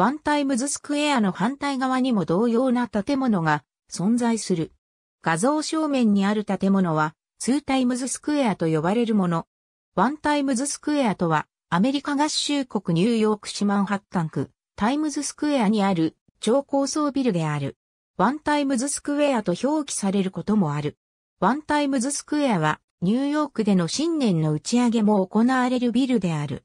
ワンタイムズスクエアの反対側にも同様な建物が存在する。画像正面にある建物は、ツータイムズスクエアと呼ばれるもの。ワンタイムズスクエアとは、アメリカ合衆国ニューヨーク市マンハッタン区、タイムズスクエアにある超高層ビルである。ワンタイムズスクエアと表記されることもある。ワンタイムズスクエアは、ニューヨークでの新年の打ち上げも行われるビルである。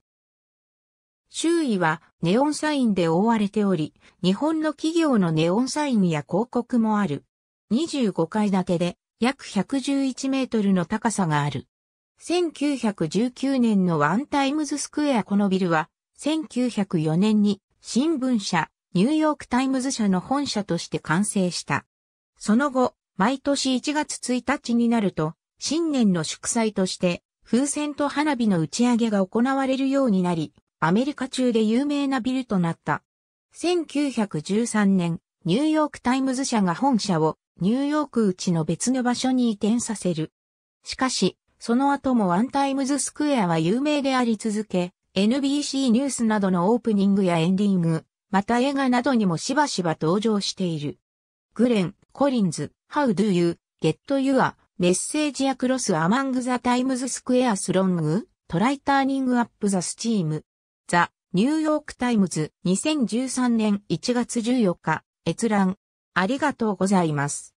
周囲はネオンサインで覆われており、日本の企業のネオンサインや広告もある。25階建てで約111メートルの高さがある。1919年のワンタイムズスクエアこのビルは、1904年に新聞社、ニューヨークタイムズ社の本社として完成した。その後、毎年1月1日になると、新年の祝祭として、風船と花火の打ち上げが行われるようになり、アメリカ中で有名なビルとなった。1913年、ニューヨークタイムズ社が本社をニューヨークうちの別の場所に移転させる。しかし、その後もワンタイムズスクエアは有名であり続け、NBC ニュースなどのオープニングやエンディング、また映画などにもしばしば登場している。グレン、コリンズ、How do you, get y o u メッセージやクロスアマングザタイムズスクエアスロング、トライターニングアップザスチーム。ザ・ニューヨークタイムズ2013年1月14日閲覧ありがとうございます。